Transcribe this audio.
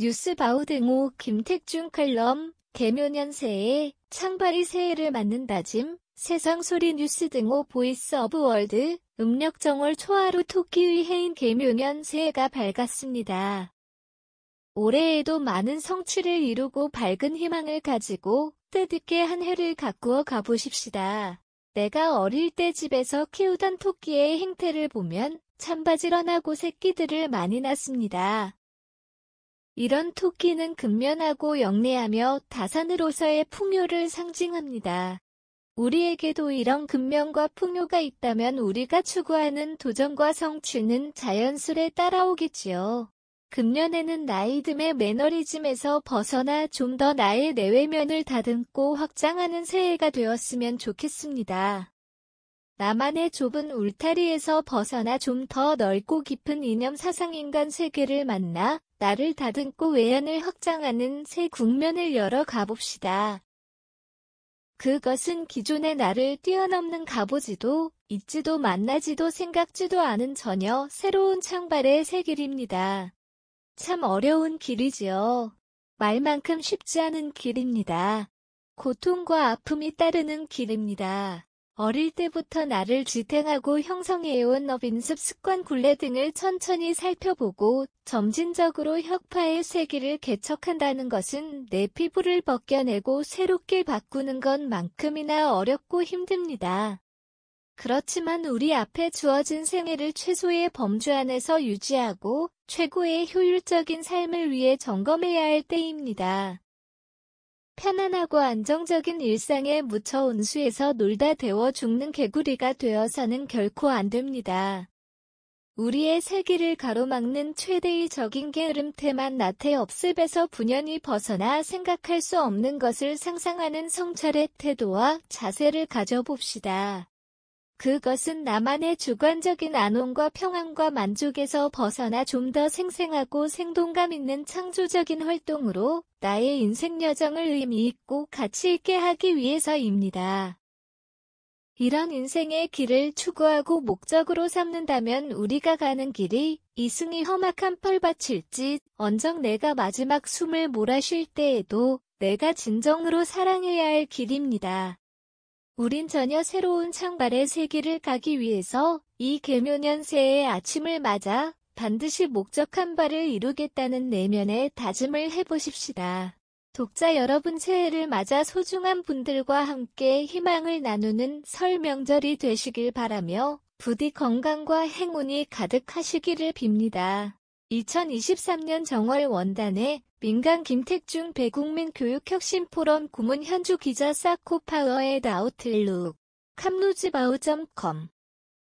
뉴스바우 등호 김택중 칼럼, 개묘년새해 창발이 새해를 맞는 다짐, 세상소리 뉴스 등호 보이스 오브 월드, 음력 정월 초하루 토끼의 해인 개묘년 새해가 밝았습니다. 올해에도 많은 성취를 이루고 밝은 희망을 가지고 뜻깊게 한 해를 가꾸어 가보십시다. 내가 어릴 때 집에서 키우던 토끼의 행태를 보면 참바지런하고 새끼들을 많이 낳습니다. 이런 토끼는 근면하고 영리하며 다산으로서의 풍요를 상징합니다. 우리에게도 이런 근면과 풍요가 있다면 우리가 추구하는 도전과 성취는 자연스레 따라오겠지요. 금년에는 나이듦의 매너리즘에서 벗어나 좀 더 나의 내외면을 다듬고 확장하는 새해가 되었으면 좋겠습니다. 나만의 좁은 울타리에서 벗어나 좀 더 넓고 깊은 이념 사상인간 세계를 만나 나를 다듬고 외연을 확장하는 새 국면을 열어 가봅시다. 그것은 기존의 나를 뛰어넘는 가보지도 잊지도 만나지도 생각지도 않은 전혀 새로운 창발의 새 길입니다. 참 어려운 길이지요. 말만큼 쉽지 않은 길입니다. 고통과 아픔이 따르는 길입니다. 어릴 때부터 나를 지탱하고 형성해온 어빈습 습관 굴레 등을 천천히 살펴보고 점진적으로 혁파의 세기를 개척한다는 것은 내 피부를 벗겨내고 새롭게 바꾸는 것만큼이나 어렵고 힘듭니다. 그렇지만 우리 앞에 주어진 생애를 최소의 범주 안에서 유지하고 최고의 효율적인 삶을 위해 점검해야 할 때입니다. 편안하고 안정적인 일상에 묻혀 온수에서 놀다 데워 죽는 개구리가 되어서는 결코 안 됩니다. 우리의 세기를 가로막는 최대의 적인 게으름태만 나태 업습에서 분연히 벗어나 생각할 수 없는 것을 상상하는 성찰의 태도와 자세를 가져봅시다. 그것은 나만의 주관적인 안온과 평안과 만족에서 벗어나 좀 더 생생하고 생동감 있는 창조적인 활동으로 나의 인생 여정을 의미 있고 가치 있게 하기 위해서입니다. 이런 인생의 길을 추구하고 목적으로 삼는다면 우리가 가는 길이 이승이 험악한 펄밭일지 언정 내가 마지막 숨을 몰아 쉴 때에도 내가 진정으로 사랑해야 할 길입니다. 우린 전혀 새로운 창발의 세계를 가기 위해서 이 개묘년새의 아침을 맞아 반드시 목적한 바를 이루겠다는 내면의 다짐을 해보십시다. 독자 여러분 새해를 맞아 소중한 분들과 함께 희망을 나누는 설 명절이 되시길 바라며 부디 건강과 행운이 가득하시기를 빕니다. 2023년 정월 원단에 민간 김택중 배국민 교육혁신포럼 구문 현주 기자 사코파워의 아웃룩 캄루즈바우.com